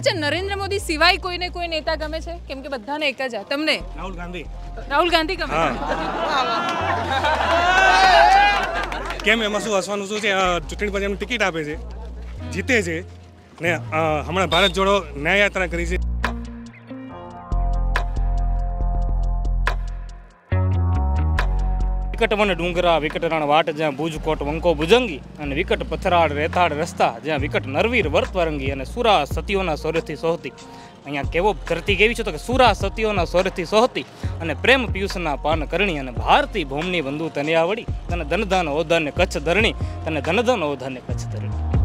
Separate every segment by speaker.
Speaker 1: અચ્છા નરેન્દ્ર મોદી સિવાય કોઈને કોઈ નેતા ગમે છે કેમ કે બધાને એક જ તમને રાહુલ ગાંધી રાહુલ ગાંધી ગમે
Speaker 2: કેમ એમાં શું હસવાનું શું છે ચૂંટણી પછી એમને ટિકિટ આપે છે જીતે છે ને હમણાં ભારત જોડો ન્યાય યાત્રા કરી છે
Speaker 3: વિકટ વન ડુંગરા વિકટ રણ વાટ જ્યાં ભુજકોટ વંકો ભુજંગી અને વિકટ પથરાળ રેતાળ રસ્તા જ્યાં વિકટ નરવીર વર્તવરંગી અને સુરા સતીઓના સોરથી સોહતી અહીંયા કેવો ધરતી કેવી છે તો કે સુરા સતીઓના સોરથી સોહતી અને પ્રેમ પિયુષના પાન કરણી અને ભારતી ભૂમની બંધુ તને આવડી તને ધનધન ઓધન કચ્છ ધરણી તને ધનધન ઓધન કચ્છ ધરણી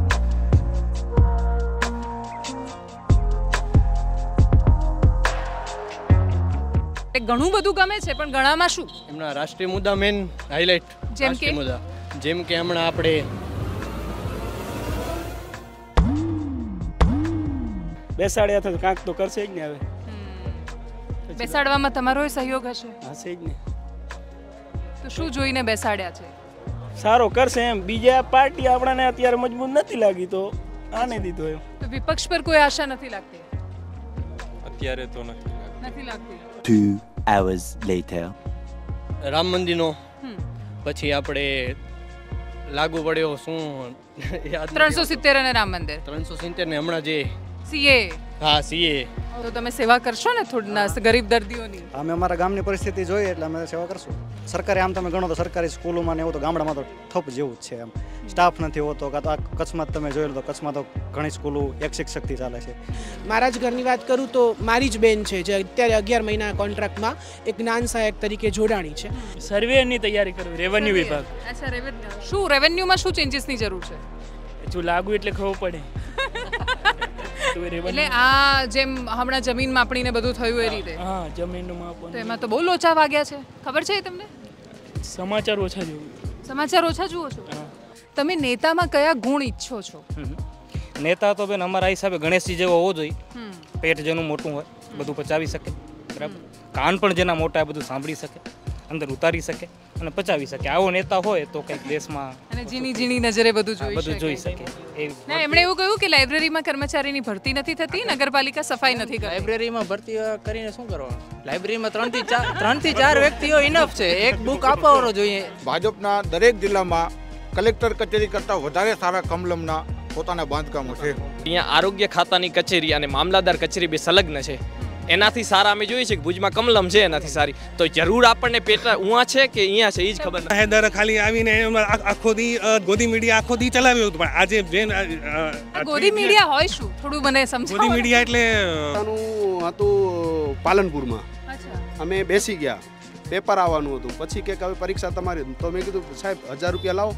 Speaker 1: એટલે ઘણું બધું ગમે છે પણ ઘણામાં શું
Speaker 4: એમના રાષ્ટ્રીય મુદ્દા મેન હાઇલાઇટ જેમ કે મુદ્દા જેમ કે હમણાં આપણે
Speaker 5: બેસાડ્યા તો કાંક તો કરશે જ ને હવે
Speaker 1: બેસાડવામાં તમારો સહયોગ હશે હશે જ ને તો શું જોઈને બેસાડ્યા છે
Speaker 5: સારો કરશે એમ બીજા પાર્ટી આપણાને અત્યારે મજબૂત નથી લાગી તો આને દીધો એમ
Speaker 1: તો વિપક્ષ પર કોઈ આશા નથી
Speaker 4: લાગતી અત્યારે તો નથી નથી લાગતી hours later. રામ મંદિરનો પછી આપણે લાગુ પડ્યો શું ત્રણસો
Speaker 1: સિત્તેર અને રામ મંદિર
Speaker 4: ત્રણસો સિત્તેર ને હમણાં જે સીએ હા સીએ
Speaker 6: તો તમે સેવા કરશો ને થોડના ગરીબ દર્દીઓની
Speaker 4: અમે અમારા ગામની પરિસ્થિતિ
Speaker 6: જોઈએ એટલે અમે સેવા કરશું સરકારે આમ તમે ગણો તો સરકારી સ્કૂલોમાં ને એવું તો ગામડામાં તો ઠપ જેવું જ છે એમ
Speaker 7: સ્ટાફ નથી હોતો કાં તો આ કચ્છમાં તમે જોઈ તો કચ્છમાં તો ઘણી સ્કૂલો એક શિક્ષકથી ચાલે છે મારા જ ઘરની વાત કરું તો મારી જ બેન છે જે અત્યારે અગિયાર મહિના કોન્ટ્રાક્ટમાં એક જ્ઞાન સહાયક તરીકે જોડાણી છે
Speaker 8: સર્વેની તૈયારી કરવી રેવન્યુ વિભાગ
Speaker 1: અચ્છા રેવન્યુ
Speaker 7: શું રેવન્યુમાં
Speaker 1: શું ચેન્જીસની જરૂર છે
Speaker 8: જો લાગુ એટલે ખબર પડે એટલે
Speaker 1: આ જેમ હમણાં જમીન માપણીને બધું થયું એ રીતે
Speaker 8: હા જમીનનું માપણ તો એમાં
Speaker 1: તો બહુ લોચા વાગ્યા છે ખબર છે તમને
Speaker 8: સમાચાર ઓછા જોઉં
Speaker 1: સમાચાર ઓછા જુઓ છો તમે નેતામાં કયા ગુણ ઈચ્છો છો
Speaker 3: નેતા તો બેન અમારા હિસાબે ગણેશજી જેવો હોવો જોઈએ પેટ જેનું મોટું હોય બધું પચાવી શકે બરાબર કાન પણ જેના મોટા બધું સાંભળી શકે અંદર ઉતારી શકે અને પચાવી શકે આવો નેતા હોય તો કંઈક દેશમાં અને ઝીણી ઝીણી નજરે બધું જોઈ બધું જોઈ શકે
Speaker 1: ના એમણે એવું કહ્યું કે લાઇબ્રેરીમાં કર્મચારીની ભરતી નથી થતી નગરપાલિકા સફાઈ નથી કરતી લાઇબ્રેરીમાં ભરતી કરીને શું કરવાનું લાઇબ્રેરીમાં ત્રણ થી ચાર
Speaker 9: ત્રણ થી ચાર વ્યક્તિઓ ઇનફ છે એક બુક આપવાનો જોઈએ ભાજપના દરેક જિલ્લામાં કલેક્ટર કચેરી કરતાં વધારે સારા કમલમના પોતાના બાંધકામો છે
Speaker 4: અહીંયા આરોગ્ય ખાતાની કચેરી અને મામલાદાર કચેરી બે સંલગ્ન છે એનાથી સારા અમે જોઈએ છીએ કે ભુજમાં કમલમ છે એનાથી સારી તો જરૂર આપણને પેટા ઉવા છે કે અહીંયા છે એ જ ખબર નથી ખાલી આવીને આખો
Speaker 2: દી ગોદી મીડિયા આખો દી ચલાવ્યું હતું પણ આજે જે ગોદી મીડિયા
Speaker 1: હોય શું થોડું મને સમજાવો ગોદી મીડિયા
Speaker 2: એટલે
Speaker 10: હતું પાલનપુરમાં અમે બેસી ગયા પેપર આવવાનું હતું પછી કે હવે પરીક્ષા તમારી તો મેં કીધું સાહેબ હજાર રૂપિયા લાવો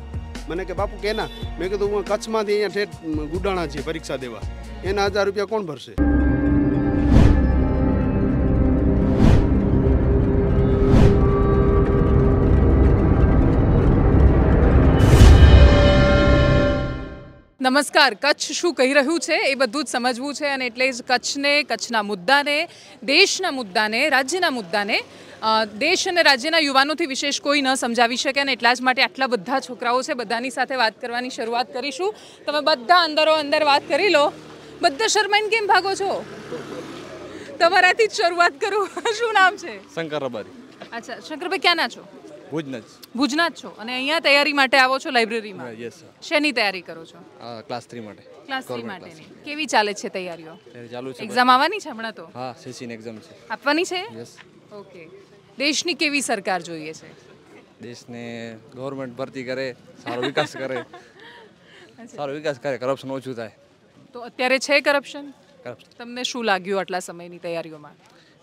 Speaker 10: મને કે બાપુ કે ના મેં કીધું હું કચ્છમાંથી અહીંયા ઠેઠ ગુડાણા છે પરીક્ષા દેવા એના હજાર રૂપિયા કોણ ભરશે
Speaker 1: નમસ્કાર કચ્છ શું કહી રહ્યું છે એ બધું જ સમજવું છે અને એટલે જ કચ્છને કચ્છના મુદ્દાને દેશના મુદ્દાને રાજ્યના મુદ્દાને દેશ અને રાજ્યના યુવાનોથી વિશેષ કોઈ ન સમજાવી શકે અને એટલા જ માટે આટલા બધા છોકરાઓ છે બધાની સાથે વાત કરવાની શરૂઆત કરીશું તમે બધા અંદરો અંદર વાત કરી લો બધા શર્માઈને કેમ ભાગો છો તમારાથી જ શરૂઆત કરું શું નામ છે શંકર રબારી અચ્છા શંકરભાઈ ક્યાંના છો ભુજના જ ભુજના જ છો અને અહીંયા તૈયારી માટે આવો છો લાઇબ્રેરીમાં યસ શેની તૈયારી કરો છો
Speaker 4: ક્લાસ 3 માટે ક્લાસ 3 માટેની
Speaker 1: કેવી ચાલે છે તૈયારીઓ ચાલુ છે એક્ઝામ આવવાની છે હમણાં તો
Speaker 4: હા સીસીની એક્ઝામ છે આપવાની છે યસ
Speaker 1: ઓકે દેશની કેવી સરકાર જોઈએ છે
Speaker 4: દેશને ગવર્મેન્ટ ભરતી કરે સારો વિકાસ કરે સારો વિકાસ કરે કરપ્શન ઓછું થાય
Speaker 1: તો અત્યારે છે કરપ્શન તમને શું લાગ્યું આટલા સમયની તૈયારીઓમાં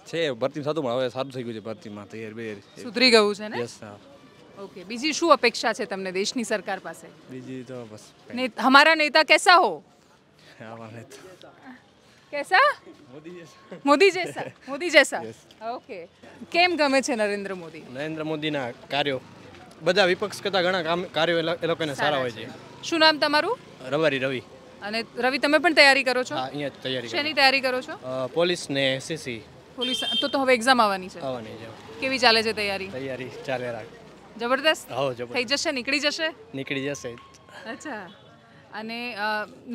Speaker 4: છે ભરતી થતું હવે સારું થઈ ગયું છે ભરતીમાં તૈયાર બે સુધરી ગયું છે યસ હા
Speaker 1: ઓકે બીજી શું અપેક્ષા છે તમને દેશની સરકાર પાસે
Speaker 2: બીજી તો બસ
Speaker 4: ને
Speaker 1: હમારા નેતા કેસા હો
Speaker 4: હમારા નેતા
Speaker 1: કેસા મોદી
Speaker 4: જૈસા મોદી જૈસા
Speaker 1: ઓકે કેમ ગમે છે નરેન્દ્ર
Speaker 4: મોદી નરેન્દ્ર મોદીના કાર્યો બધા વિપક્ષ કરતા ઘણા કામ કાર્યો એ લોકોને સારા હોય છે
Speaker 1: શું નામ તમારું રવારી રવિ અને રવિ તમે પણ તૈયારી કરો છો
Speaker 4: અહીંયા તૈયારી શેની તૈયારી કરો છો પોલીસ ને એસએસસી
Speaker 1: પોલીસ તો તો હવે એક્ઝામ આવવાની છે આવવાની છે કેવી ચાલે છે તૈયારી
Speaker 4: તૈયારી ચાલે રાખ
Speaker 1: જબરદસ્ત હો જબરદસ્ત થઈ જશે નીકળી જશે નીકળી જશે અચ્છા અને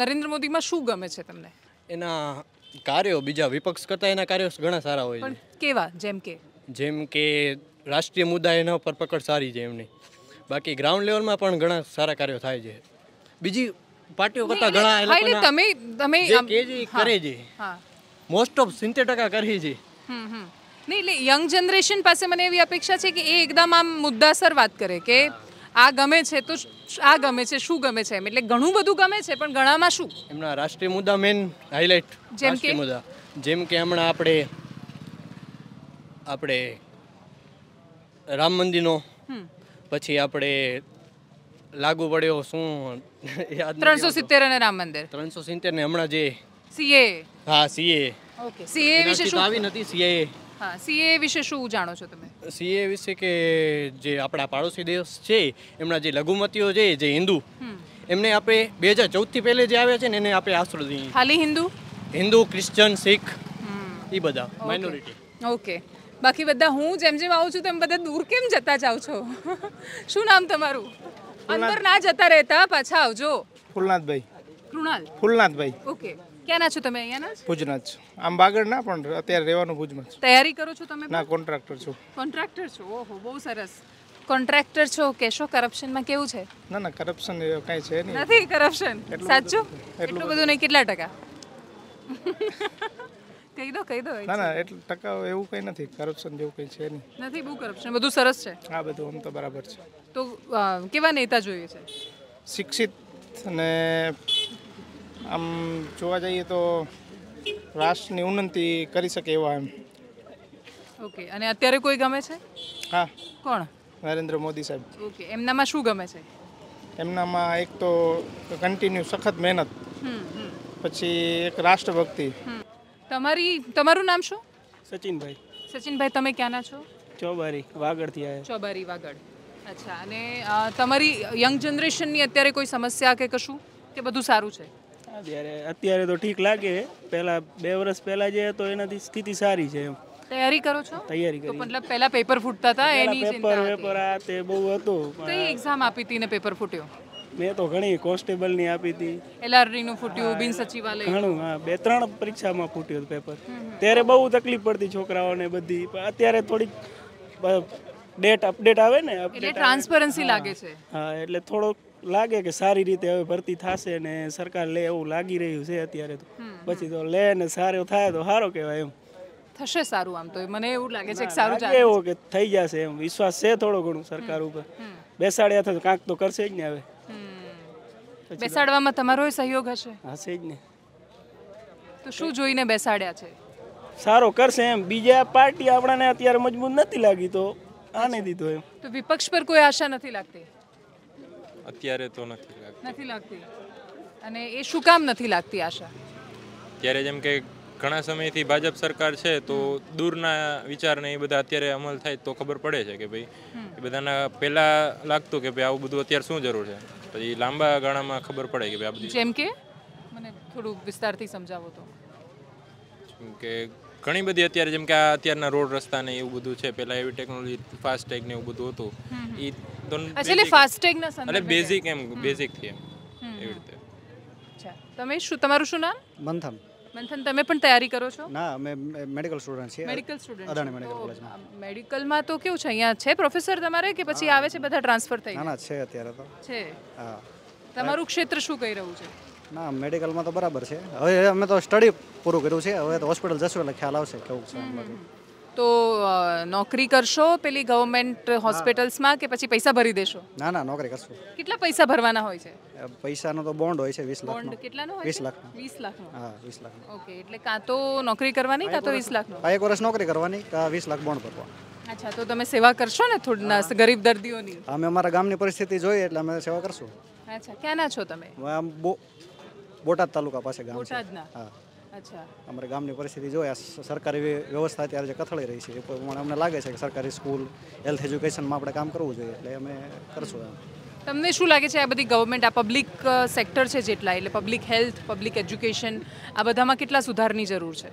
Speaker 1: નરેન્દ્ર મોદીમાં શું ગમે છે તમને
Speaker 4: એના કાર્યો બીજા વિપક્ષ કરતાં એના કાર્યો ઘણા સારા હોય પણ
Speaker 1: કેવા જેમ કે
Speaker 4: જેમ કે રાષ્ટ્રીય મુદ્દા એના ઉપર પકડ સારી છે એમની બાકી ગ્રાઉન્ડ લેવલમાં પણ ઘણા સારા કાર્યો થાય છે બીજી પાર્ટીઓ કરતા ઘણા તમે
Speaker 1: તમે કરે છે
Speaker 4: મોસ્ટ ઓફ સિત્તેર ટકા કરી છે
Speaker 1: નહીં એટલે યંગ જનરેશન પાસે મને એવી અપેક્ષા છે કે એ એકદમ આમ મુદ્દાસર વાત કરે કે આ ગમે છે તો આ ગમે છે શું ગમે છે એમ એટલે ઘણું બધું ગમે છે પણ ઘણામાં શું
Speaker 4: એમના રાષ્ટ્રીય મુદ્દા મેન હાઇલાઇટ જેમ કે મુદ્દા જેમ કે હમણાં આપણે આપણે રામ મંદિરનો પછી આપણે લાગુ પડ્યો શું ત્રણસો
Speaker 1: સિત્તેર અને રામ મંદિર
Speaker 4: ત્રણસો સિત્તેર ને હમણાં જે સીએ હા સીએ
Speaker 1: ઓકે સીએ વિશે શું આવી નથી સીએ હા સીએ વિશે શું જાણો છો તમે
Speaker 4: સીએ વિશે કે જે આપણા પાડોશી દેશ છે એમના જે લઘુમતીઓ છે જે હિન્દુ એમને આપણે બે હજાર ચૌદથી પહેલે જે આવ્યા છે ને એને આપણે આશરો દઈએ ખાલી હિન્દુ હિન્દુ ક્રિશ્ચન શીખ એ બધા માઇનોરિટી
Speaker 1: ઓકે બાકી બધા હું જેમ જેમ આવું છું તેમ બધા દૂર કેમ જતા જાવ છો શું નામ તમારું અંદર ના જતા રહેતા પાછા આવજો
Speaker 11: ફૂલનાથભાઈ કૃણાલ ફૂલનાથભાઈ
Speaker 1: ઓકે ક્યાંના છો તમે અહીંયા અહીંયાના ભુજના
Speaker 11: જ આમ બાગડ ના પણ અત્યારે રહેવાનું ભુજમાં જ
Speaker 1: તૈયારી કરો છો તમે ના કોન્ટ્રાક્ટર છો કોન્ટ્રાક્ટર છો ઓહો બહુ સરસ કોન્ટ્રાક્ટર છો કે કરપ્શનમાં કેવું છે
Speaker 11: ના ના કરપ્શન કાંઈ છે નહીં નથી કરપ્શન સાચું એટલું બધું નહીં
Speaker 1: કેટલા ટકા કહી દો કહી દો ના ના
Speaker 11: એટલું ટકા એવું કંઈ નથી કરપ્શન જેવું કંઈ છે
Speaker 1: નહીં નથી બહુ કરપ્શન બધું સરસ છે
Speaker 11: હા બધું આમ તો બરાબર છે
Speaker 1: તો કેવા નેતા જોઈએ છે
Speaker 11: શિક્ષિત અને આમ જોવા જઈએ તો રાષ્ટ્રની ઉન્નતિ કરી શકે એવા એમ
Speaker 1: ઓકે અને અત્યારે કોઈ ગમે છે હા કોણ
Speaker 11: નરેન્દ્ર મોદી સાહેબ
Speaker 1: ઓકે એમનામાં શું ગમે છે
Speaker 11: એમનામાં એક તો કન્ટિન્યુ સખત મહેનત પછી એક રાષ્ટ્રભક્તિ
Speaker 1: તમારી તમારું નામ શું સચિનભાઈ સચિનભાઈ તમે ક્યાંના છો
Speaker 5: ચોબારી વાગડથી આવ્યા
Speaker 1: ચોબારી વાગડ અચ્છા અને તમારી યંગ જનરેશનની અત્યારે કોઈ સમસ્યા કે કશું કે બધું સારું છે
Speaker 5: અત્યારે અત્યારે તો ઠીક લાગે પહેલા બે વર્ષ પહેલા જે હતો એનાથી સ્થિતિ સારી છે એમ
Speaker 1: તૈયારી કરો છો
Speaker 5: તૈયારી કરી મતલબ
Speaker 1: પહેલા પેપર ફૂટતા હતા એની પેપર
Speaker 5: પેપર આ તે બહુ હતું કઈ
Speaker 1: એક્ઝામ આપી હતી ને પેપર ફૂટ્યો
Speaker 5: મેં તો ઘણી કોન્સ્ટેબલ ની આપી હતી
Speaker 1: એલઆરડી નું ફૂટ્યું બિન સચિવાલય
Speaker 5: ઘણું હા બે ત્રણ પરીક્ષામાં ફૂટ્યું પેપર ત્યારે બહુ તકલીફ પડતી છોકરાઓને બધી અત્યારે થોડીક ડેટ અપડેટ આવે ને એટલે ટ્રાન્સપરન્સી લાગે છે હા એટલે થોડોક લાગે કે સારી રીતે હવે ભરતી થશે ને સરકાર લે એવું લાગી રહ્યું છે અત્યારે તો પછી તો લે ને સારો થાય તો સારો કહેવાય એમ
Speaker 1: થશે સારું આમ તો મને એવું લાગે છે કે સારું ચાલે એવો
Speaker 5: કે થઈ જશે એમ વિશ્વાસ છે થોડો ઘણો સરકાર ઉપર બેસાડ્યા થશે કાંક તો કરશે જ ને હવે બેસાડવામાં
Speaker 1: તમારો સહયોગ હશે હશે જ ને તો શું જોઈને બેસાડ્યા છે
Speaker 5: સારો કરશે એમ બીજા પાર્ટી આપણને અત્યારે મજબૂત નથી લાગી તો આને દીધો એમ
Speaker 1: તો વિપક્ષ પર કોઈ આશા નથી લાગતી
Speaker 5: અત્યારે તો નથી
Speaker 1: લાગતી નથી લાગતી અને એ શું કામ નથી લાગતી આશા
Speaker 8: ત્યારે જેમ કે ઘણા સમયથી ભાજપ સરકાર છે તો દૂરના વિચારને એ બધા અત્યારે અમલ થાય તો ખબર પડે છે કે ભાઈ એ બધાના પહેલા લાગતું કે ભાઈ આવું બધું અત્યારે શું જરૂર છે પછી લાંબા ગાળામાં ખબર પડે કે ભાઈ આ બધું જેમ
Speaker 1: કે મને થોડું વિસ્તારથી સમજાવો તો
Speaker 8: કે ઘણી બધી અત્યારે જેમ કે આ અત્યારના રોડ રસ્તા ને એવું બધું છે પહેલાં એવી ટેકનોલોજી ફાસ્ટેગ ને એવું બધું હતું એ ધોરણ એટલે ફાસ્ટિંગ ના એટલે બેઝિક એમ બેઝિક થી
Speaker 6: એમ એવી રીતે
Speaker 1: અચ્છા તમે શું તમારું શું નામ મંથમ મંથન તમે પણ તૈયારી કરો છો
Speaker 6: ના અમે મેડિકલ સ્ટુડન્ટ છીએ મેડિકલ સ્ટુડન્ટ અદાણી મેડિકલ કોલેજમાં
Speaker 1: મેડિકલમાં તો કેવું છે અહીંયા છે પ્રોફેસર તમારે કે પછી આવે છે બધા ટ્રાન્સફર થઈ ના
Speaker 6: ના છે અત્યારે તો છે હા
Speaker 1: તમારું ક્ષેત્ર શું કહી રહ્યું છે
Speaker 6: ના મેડિકલમાં તો બરાબર છે હવે અમે તો સ્ટડી પૂરું કર્યું છે હવે તો હોસ્પિટલ જશું એટલે ખ્યાલ આવશે કેવું છે
Speaker 1: તો નોકરી કરશો પેલી ગવર્મેન્ટ હોસ્પિટલ્સમાં કે પછી પૈસા ભરી દેશો
Speaker 6: ના ના નોકરી કરશો
Speaker 1: કેટલા પૈસા ભરવાના હોય
Speaker 6: છે પૈસાનો તો બોન્ડ હોય છે વીસ લાખ બોન્ડ કેટલાનો વીસ લાખ વીસ લાખ હા વીસ લાખ
Speaker 1: ઓકે એટલે કાં તો નોકરી કરવાની કાં તો વીસ લાખ
Speaker 6: એક વર્ષ નોકરી કરવાની કાં વીસ લાખ બોન્ડ ભરવા
Speaker 1: અચ્છા તો તમે સેવા કરશો ને થોડના ગરીબ દર્દીઓની
Speaker 6: અમે અમારા ગામની પરિસ્થિતિ જોઈએ એટલે અમે સેવા કરશું
Speaker 1: અચ્છા ક્યાંના છો તમે
Speaker 6: બોટાદ તાલુકા પાસે ગામ બોટાદના હા અમારા ગામની પરિસ્થિતિ જોઈએ સરકારી વ્યવસ્થા અત્યારે જે કથળી રહી છે એ પ્રમાણે અમને લાગે છે કે સરકારી સ્કૂલ હેલ્થ એજ્યુકેશનમાં આપણે કામ કરવું જોઈએ એટલે અમે કરશું એમ
Speaker 1: તમને શું લાગે છે આ બધી ગવર્મેન્ટ આ પબ્લિક સેક્ટર છે જેટલા એટલે પબ્લિક હેલ્થ પબ્લિક એજ્યુકેશન આ બધામાં કેટલા સુધારની જરૂર
Speaker 6: છે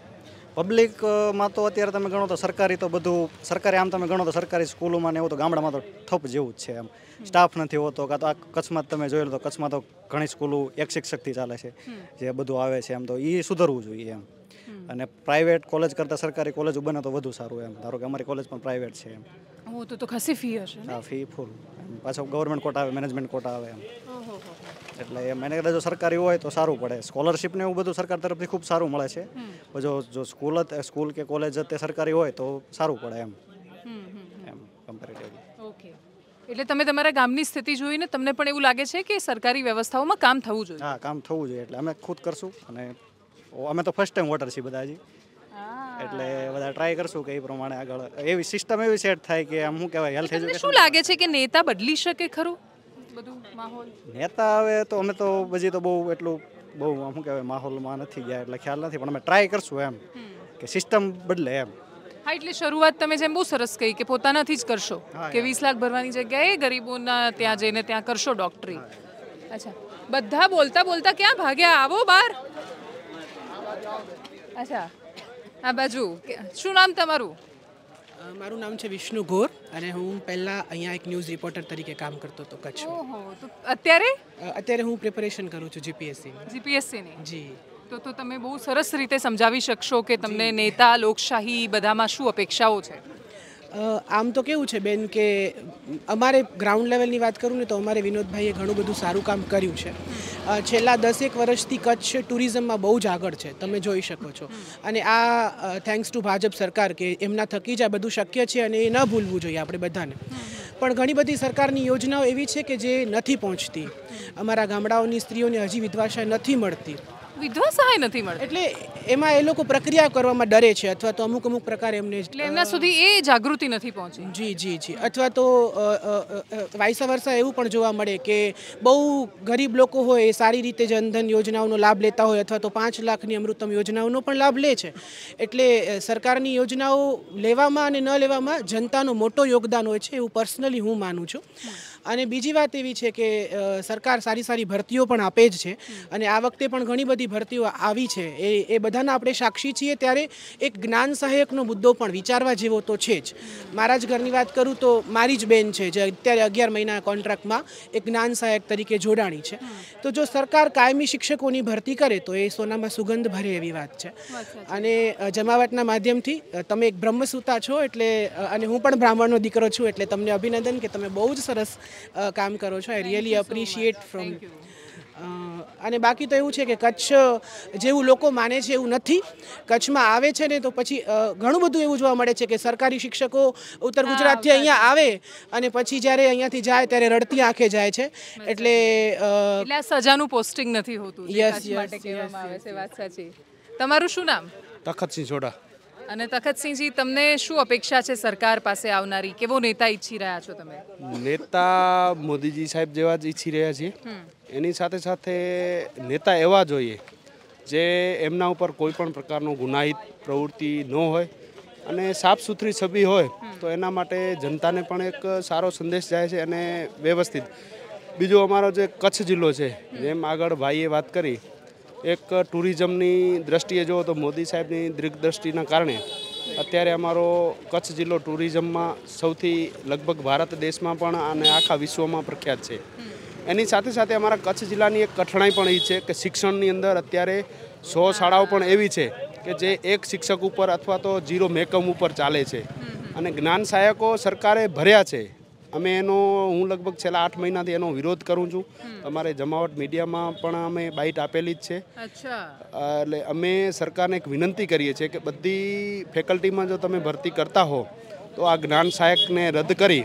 Speaker 6: પબ્લિકમાં તો અત્યારે તમે ગણો તો સરકારી તો બધું સરકારી આમ તમે ગણો તો સરકારી સ્કૂલોમાં ને એવું તો ગામડામાં તો ઠપ જેવું જ છે એમ સ્ટાફ નથી હોતો કાં તો આ કચ્છમાં તમે જોઈ તો કચ્છમાં તો ઘણી સ્કૂલો એક શિક્ષકથી ચાલે છે જે બધું આવે છે એમ તો એ સુધરવું જોઈએ એમ અને પ્રાઇવેટ કોલેજ કરતાં સરકારી કોલેજ બને તો વધુ સારું એમ ધારો કે અમારી કોલેજ પણ પ્રાઇવેટ છે એમ
Speaker 1: તો ખાસી ફી હશે
Speaker 6: ફી ફૂલ પાછો ગવર્મેન્ટ કોટા આવે મેનેજમેન્ટ કોટા આવે એમ એટલે એમ એને કદાચ જો સરકારી હોય તો સારું પડે સ્કોલરશિપ ને એવું બધું સરકાર તરફથી ખૂબ સારું મળે છે જો જો સ્કૂલ સ્કૂલ કે કોલેજ તે સરકારી હોય તો સારું પડે એમ એમ કમ્પેરેટિવલી
Speaker 1: ઓકે એટલે તમે તમારા ગામની સ્થિતિ જોઈને તમને પણ એવું લાગે છે કે સરકારી વ્યવસ્થાઓમાં કામ થવું જોઈએ
Speaker 6: હા કામ થવું જોઈએ એટલે અમે ખુદ કરશું અને અમે તો ફર્સ્ટ ટાઈમ વોટર છીએ બધા હજી એટલે બધા ટ્રાય કરશું કે એ પ્રમાણે આગળ એવી સિસ્ટમ એવી સેટ થાય કે આમ શું કહેવાય હેલ્થ શું
Speaker 1: લાગે છે કે નેતા બદલી શકે ખરું નેતા
Speaker 6: હવે તો અમે તો પછી તો બહુ એટલું બહુ શું કહેવાય માહોલમાં નથી ગયા એટલે ખ્યાલ નથી પણ અમે ટ્રાય કરશું એમ કે સિસ્ટમ બદલે એમ
Speaker 1: હા એટલે શરૂઆત તમે જેમ બહુ સરસ કહી કે પોતાનાથી જ કરશો કે વીસ લાખ ભરવાની જગ્યાએ ગરીબોના ત્યાં જઈને ત્યાં કરશો ડૉક્ટરી અચ્છા બધા બોલતા બોલતા ક્યાં ભાગ્યા આવો બહાર અચ્છા આ બાજુ શું નામ તમારું
Speaker 7: મારું નામ છે વિષ્ણુ ગોર અને હું પહેલાં અહીંયા એક ન્યૂઝ રિપોર્ટર તરીકે કામ કરતો હતો કચ્છ અત્યારે અત્યારે હું પ્રિપેરેશન કરું છું જીપીએસસી
Speaker 1: જીપીએસસી ની જી તો તો તમે બહુ સરસ રીતે સમજાવી શકશો કે તમને નેતા લોકશાહી બધામાં શું અપેક્ષાઓ છે
Speaker 7: આમ તો કેવું છે બેન કે અમારે ગ્રાઉન્ડ લેવલની વાત કરું ને તો અમારે વિનોદભાઈએ ઘણું બધું સારું કામ કર્યું છે છેલ્લા દસેક વર્ષથી કચ્છ ટુરિઝમમાં બહુ જ આગળ છે તમે જોઈ શકો છો અને આ થેન્ક્સ ટુ ભાજપ સરકાર કે એમના થકી જ આ બધું શક્ય છે અને એ ન ભૂલવું જોઈએ આપણે બધાને પણ ઘણી બધી સરકારની યોજનાઓ એવી છે કે જે નથી પહોંચતી અમારા ગામડાઓની સ્ત્રીઓને હજી વિધવાશા નથી મળતી
Speaker 1: વિધવા સહાય નથી મળતી એટલે
Speaker 7: એમાં એ લોકો પ્રક્રિયા કરવામાં ડરે છે અથવા તો અમુક અમુક પ્રકાર એમને એટલે એમના
Speaker 1: સુધી એ જાગૃતિ નથી પહોંચી જી જી
Speaker 7: જી અથવા તો વાયસા વર્ષા એવું પણ જોવા મળે કે બહુ ગરીબ લોકો હોય એ સારી રીતે જનધન યોજનાઓનો લાભ લેતા હોય અથવા તો પાંચ લાખની અમૃતમ યોજનાઓનો પણ લાભ લે છે એટલે સરકારની યોજનાઓ લેવામાં અને ન લેવામાં જનતાનો મોટો યોગદાન હોય છે એવું પર્સનલી હું માનું છું અને બીજી વાત એવી છે કે સરકાર સારી સારી ભરતીઓ પણ આપે જ છે અને આ વખતે પણ ઘણી બધી ભરતીઓ આવી છે એ એ બધાના આપણે સાક્ષી છીએ ત્યારે એક જ્ઞાન સહાયકનો મુદ્દો પણ વિચારવા જેવો તો છે જ મારા જ ઘરની વાત કરું તો મારી જ બેન છે જે અત્યારે અગિયાર મહિના કોન્ટ્રાક્ટમાં એક જ્ઞાન સહાયક તરીકે જોડાણી છે તો જો સરકાર કાયમી શિક્ષકોની ભરતી કરે તો એ સોનામાં સુગંધ ભરે એવી વાત છે અને જમાવટના માધ્યમથી તમે એક બ્રહ્મસૂતા છો એટલે અને હું પણ બ્રાહ્મણનો દીકરો છું એટલે તમને અભિનંદન કે તમે બહુ જ સરસ કામ કરો છો આઈ રિયલી એપ્રિશિએટ ફ્રોમ અને બાકી તો એવું છે કે કચ્છ જેવું લોકો માને છે એવું નથી કચ્છમાં આવે છે ને તો પછી ઘણું બધું એવું જોવા મળે છે કે સરકારી શિક્ષકો ઉત્તર ગુજરાતથી અહીંયા આવે અને પછી જ્યારે અહીંયાથી જાય ત્યારે રડતી આંખે જાય છે એટલે
Speaker 1: સજાનું પોસ્ટિંગ નથી હોતું યસ યસ વાત સાચી તમારું શું નામ
Speaker 10: તખતસિંહ સોડા
Speaker 1: અને તખતસિંહજી તમને શું અપેક્ષા છે સરકાર પાસે આવનારી કેવો નેતા ઈચ્છી રહ્યા છો તમે
Speaker 10: નેતા મોદીજી સાહેબ જેવા જ ઈચ્છી રહ્યા છીએ એની સાથે સાથે નેતા એવા જોઈએ જે એમના ઉપર કોઈ પણ પ્રકારનો ગુનાહિત પ્રવૃત્તિ ન હોય અને સાફ સુથરી છબી હોય તો એના માટે જનતાને પણ એક સારો સંદેશ જાય છે અને વ્યવસ્થિત બીજો અમારો જે કચ્છ જિલ્લો છે જેમ આગળ ભાઈએ વાત કરી એક ટુરિઝમની દ્રષ્ટિએ જુઓ તો મોદી સાહેબની દિગ્દ્રષ્ટિના કારણે અત્યારે અમારો કચ્છ જિલ્લો ટુરિઝમમાં સૌથી લગભગ ભારત દેશમાં પણ અને આખા વિશ્વમાં પ્રખ્યાત છે એની સાથે સાથે અમારા કચ્છ જિલ્લાની એક કઠણાઈ પણ એ છે કે શિક્ષણની અંદર અત્યારે સો શાળાઓ પણ એવી છે કે જે એક શિક્ષક ઉપર અથવા તો જીરો મેકમ ઉપર ચાલે છે અને જ્ઞાન સહાયકો સરકારે ભર્યા છે અમે એનો હું લગભગ છેલ્લા આઠ મહિનાથી એનો વિરોધ કરું છું અમારે જમાવટ મીડિયામાં પણ અમે બાઇટ આપેલી જ છે એટલે અમે સરકારને એક વિનંતી કરીએ છીએ કે બધી ફેકલ્ટીમાં જો તમે ભરતી કરતા હો તો આ જ્ઞાન સહાયકને રદ કરી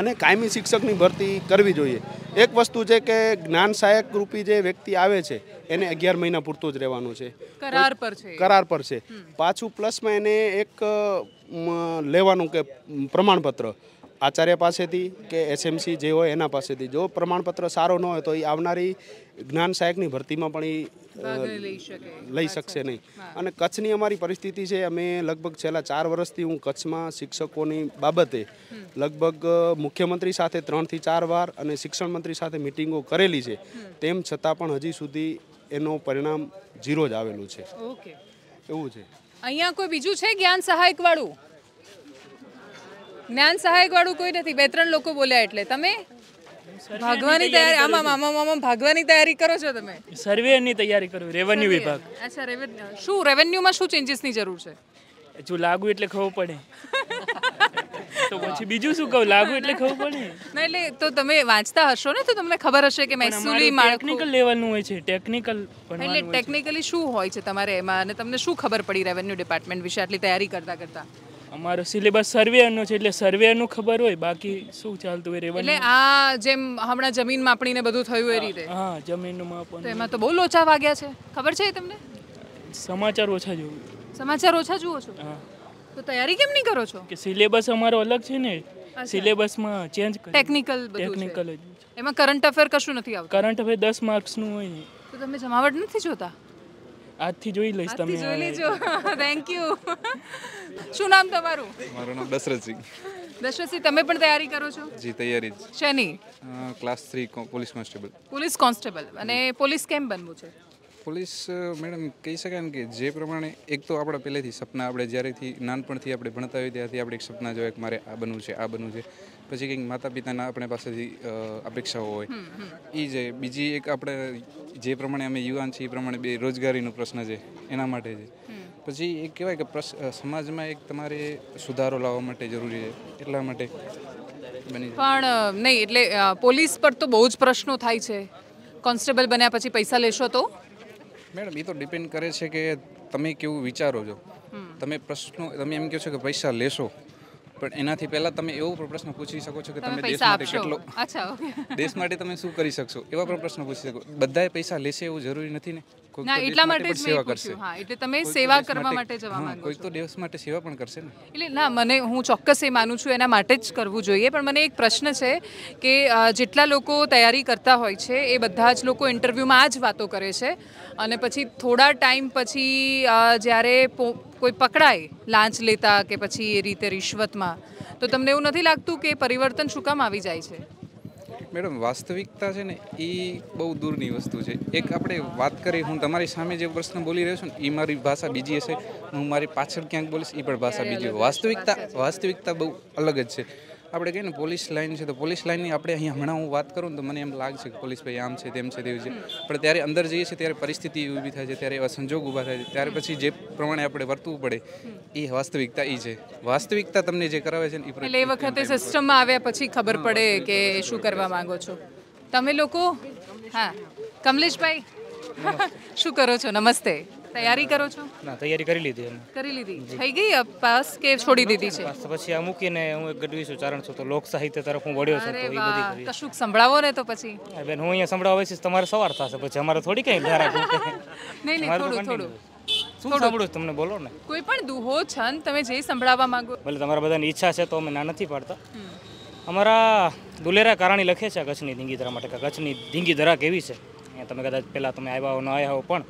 Speaker 10: અને કાયમી શિક્ષકની ભરતી કરવી જોઈએ એક વસ્તુ છે કે જ્ઞાન સહાયક રૂપી જે વ્યક્તિ આવે છે એને અગિયાર મહિના પૂરતું જ રહેવાનું છે
Speaker 1: કરાર પર છે કરાર પર છે
Speaker 10: પાછું પ્લસમાં એને એક લેવાનું કે પ્રમાણપત્ર આચાર્ય પાસેથી કે એસએમસી જે હોય એના પાસેથી જો પ્રમાણપત્ર સારો ન હોય તો એ આવનારી જ્ઞાન સહાયકની ભરતીમાં પણ એ લઈ શકશે નહીં અને કચ્છની અમારી પરિસ્થિતિ છે અમે લગભગ છેલ્લા ચાર વર્ષથી હું કચ્છમાં શિક્ષકોની બાબતે લગભગ મુખ્યમંત્રી સાથે ત્રણથી ચાર વાર અને શિક્ષણ મંત્રી સાથે મિટિંગો કરેલી છે તેમ છતાં પણ હજી સુધી એનો પરિણામ ઝીરો જ આવેલું છે એવું
Speaker 4: છે
Speaker 1: અહીંયા કોઈ બીજું છે જ્ઞાન સહાયક વાળું જ્ઞાન સહાયકવાળું કોઈ નથી બે ત્રણ લોકો બોલ્યા એટલે તમે
Speaker 4: ભાગવાની તૈયારી આમાં
Speaker 1: આમાં આમાં ભાગવાની તૈયારી કરો છો તમે
Speaker 8: સર્વેની તૈયારી કરો રેવન્યુ વિભાગ
Speaker 1: અચ્છા રેવન્યુ શું રેવન્યુમાં શું ચેન્જીસની જરૂર છે
Speaker 8: જો લાગુ એટલે ખબર પડે તો પછી બીજું શું કહું લાગુ એટલે ખબર પડે
Speaker 1: ના એટલે તો તમે વાંચતા હશો ને તો તમને ખબર હશે કે મહેસૂલી ટેકનિકલ
Speaker 8: લેવલનું હોય છે ટેકનિકલ એટલે
Speaker 1: ટેકનિકલી શું હોય છે તમારે એમાં અને તમને શું ખબર પડી રેવન્યુ ડિપાર્ટમેન્ટ વિશે આટલી તૈયારી કરતા કરતા
Speaker 8: અમારો સિલેબસ સર્વેયરનો છે એટલે સર્વેયરનું ખબર હોય બાકી શું ચાલતું હોય રેવાનું એટલે
Speaker 1: આ જેમ હમણાં જમીન માપણીને બધું થયું એ રીતે
Speaker 8: હા જમીનનું માપણ એમાં તો
Speaker 1: બહુ લોચા વાગ્યા છે ખબર છે તમને
Speaker 8: સમાચાર ઓછા જુઓ
Speaker 1: સમાચાર ઓછા જુઓ છો હા તો તૈયારી કેમ નહીં કરો છો
Speaker 8: કે સિલેબસ અમારો અલગ છે ને સિલેબસમાં ચેન્જ ટેકનિકલ
Speaker 1: ટેકનિકલ એમાં કરંટ અફેર કશું નથી આવતું
Speaker 8: કરંટ અફેર દસ માર્ક્સનું હોય
Speaker 1: તો તમે જમાવટ નથી જોતા
Speaker 8: આજથી જોઈ લઈશ તમે જોઈ લેજો
Speaker 1: થેન્ક યુ શું નામ તમારું
Speaker 12: મારું નામ દશરથસિંહ
Speaker 1: દશરથસિંહ તમે પણ તૈયારી કરો છો
Speaker 12: જી તૈયારી જ શેની class three police constable
Speaker 1: police constable અને પોલીસ કેમ બનવું છે
Speaker 12: પોલીસ મેડમ કહી શકાય ને કે જે પ્રમાણે એક તો આપણા પહેલેથી સપના આપણે જ્યારેથી નાનપણથી આપણે ભણતા હોય ત્યારથી આપણે એક સપના જોઈએ કે મારે આ બનવું છે આ બનવું છે પછી કંઈક માતા પિતાના આપણે પાસેથી અપેક્ષાઓ હોય એ જે બીજી એક આપણે જે પ્રમાણે અમે યુવાન છીએ એ પ્રમાણે બે રોજગારીનો પ્રશ્ન છે એના માટે છે પછી એક કહેવાય કે સમાજમાં એક તમારે સુધારો લાવવા માટે જરૂરી છે એટલા માટે
Speaker 1: પણ નહીં એટલે પોલીસ પર તો બહુ જ પ્રશ્નો થાય છે કોન્સ્ટેબલ બન્યા પછી પૈસા લેશો તો
Speaker 12: મેડમ એ તો ડિપેન્ડ કરે છે કે તમે કેવું વિચારો છો તમે પ્રશ્નો તમે એમ કહો છો કે પૈસા લેશો પણ એનાથી પહેલાં તમે એવો પણ પ્રશ્ન પૂછી શકો છો કે તમે દેશ માટે કેટલો દેશ માટે તમે શું કરી શકશો એવા પણ પ્રશ્ન પૂછી શકો બધાએ પૈસા લેશે એવું જરૂરી નથી ને
Speaker 1: સેવા કરવા માટે હું ચોક્કસ એ માનું છું એના માટે જ કરવું જોઈએ પણ મને એક પ્રશ્ન છે કે જેટલા લોકો તૈયારી કરતા હોય છે એ બધા જ લોકો ઇન્ટરવ્યૂમાં આ જ વાતો કરે છે અને પછી થોડા ટાઈમ પછી જ્યારે કોઈ પકડાય લાંચ લેતા કે પછી એ રીતે રિશ્વતમાં તો તમને એવું નથી લાગતું કે પરિવર્તન શું કામ આવી જાય છે
Speaker 12: મેડમ વાસ્તવિકતા છે ને એ બહુ દૂરની વસ્તુ છે એક આપણે વાત કરીએ હું તમારી સામે જે પ્રશ્ન બોલી રહ્યો છું ને એ મારી ભાષા બીજી હશે હું મારી પાછળ ક્યાંક બોલીશ એ પણ ભાષા બીજી વાસ્તવિકતા વાસ્તવિકતા બહુ અલગ જ છે આપણે કહીએ ને પોલીસ લાઇન છે તો પોલીસ લાઇનની આપણે અહીં હમણાં હું વાત કરું તો મને એમ લાગશે કે પોલીસ ભાઈ આમ છે તેમ છે તેવું છે પણ ત્યારે અંદર જઈએ છીએ ત્યારે પરિસ્થિતિ ઊભી થાય છે ત્યારે એવા સંજોગ ઊભા થાય છે ત્યાર પછી જે પ્રમાણે આપણે વર્તવું પડે એ વાસ્તવિકતા એ છે વાસ્તવિકતા તમને જે કરાવે છે ને એ વખતે સિસ્ટમમાં
Speaker 1: આવ્યા પછી ખબર પડે કે શું કરવા માંગો છો તમે લોકો હા કમલેશભાઈ શું કરો છો નમસ્તે તૈયારી કરો છો
Speaker 3: ના તૈયારી કરી લીધી અમે
Speaker 1: કરી લીધી થઈ ગઈ પાસ કે છોડી દીધી છે
Speaker 3: પછી આ મૂકીને હું એક ગઢવી છું ચારણ છું તો લોક સાહિત્ય તરફ હું વળ્યો છું તો એ બધી
Speaker 1: કશુંક સંભળાવો ને તો પછી
Speaker 3: બેન હું અહીંયા સંભળાવે છે તમારે સવાર થશે પછી અમારે થોડી કઈ ધારા નહીં
Speaker 1: નહીં થોડું થોડું
Speaker 3: શું તમને બોલો ને
Speaker 1: કોઈ પણ દુહો છંદ તમે જે સંભળાવવા માંગો
Speaker 3: ભલે તમારા બધાની ઈચ્છા છે તો અમે ના નથી પાડતા અમારા દુલેરા કારાણી લખે છે કચ્છની ધીંગી ધરા માટે કચ્છની ધીંગી ધરા કેવી છે તમે કદાચ પહેલાં તમે આવ્યા હો ન આવ્યા હો પણ